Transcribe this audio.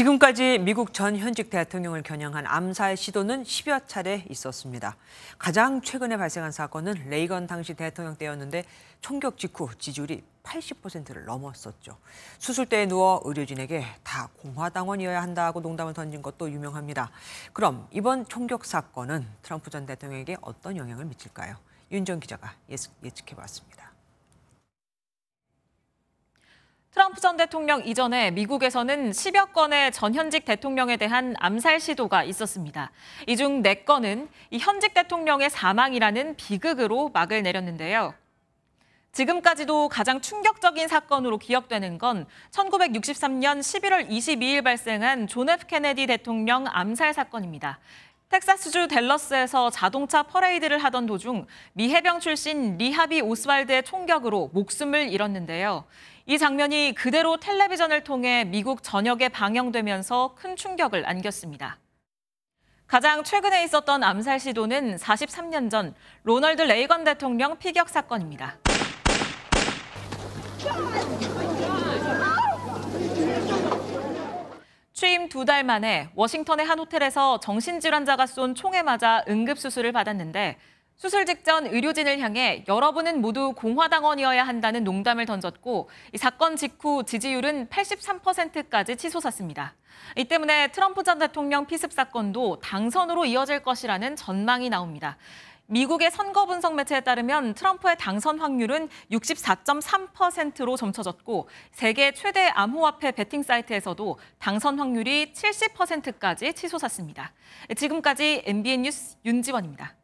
지금까지 미국 전 현직 대통령을 겨냥한 암살 시도는 10여 차례 있었습니다. 가장 최근에 발생한 사건은 레이건 당시 대통령 때였는데 총격 직후 지지율이 80%를 넘었었죠. 수술대에 누워 의료진에게 다 공화당원이어야 한다고 농담을 던진 것도 유명합니다. 그럼 이번 총격 사건은 트럼프 전 대통령에게 어떤 영향을 미칠까요? 윤전 기자가 예측해봤습니다. 트럼프 전 대통령 이전에 미국에서는 10여 건의 전현직 대통령에 대한 암살 시도가 있었습니다. 이 중 4건은 이 현직 대통령의 사망이라는 비극으로 막을 내렸는데요. 지금까지도 가장 충격적인 사건으로 기억되는 건 1963년 11월 22일 발생한 존 F 케네디 대통령 암살 사건입니다. 텍사스주 델러스에서 자동차 퍼레이드를 하던 도중 미해병 출신 리하비 오스왈드의 총격으로 목숨을 잃었는데요. 이 장면이 그대로 텔레비전을 통해 미국 전역에 방영되면서 큰 충격을 안겼습니다. 가장 최근에 있었던 암살 시도는 43년 전 로널드 레이건 대통령 피격 사건입니다. 취임 두 달 만에 워싱턴의 한 호텔에서 정신질환자가 쏜 총에 맞아 응급수술을 받았는데 수술 직전 의료진을 향해 여러분은 모두 공화당원이어야 한다는 농담을 던졌고 이 사건 직후 지지율은 83%까지 치솟았습니다. 이 때문에 트럼프 전 대통령 피습 사건도 당선으로 이어질 것이라는 전망이 나옵니다. 미국의 선거 분석 매체에 따르면 트럼프의 당선 확률은 64.3%로 점쳐졌고 세계 최대 암호화폐 베팅 사이트에서도 당선 확률이 70%까지 치솟았습니다. 지금까지 MBN 뉴스 윤지원입니다.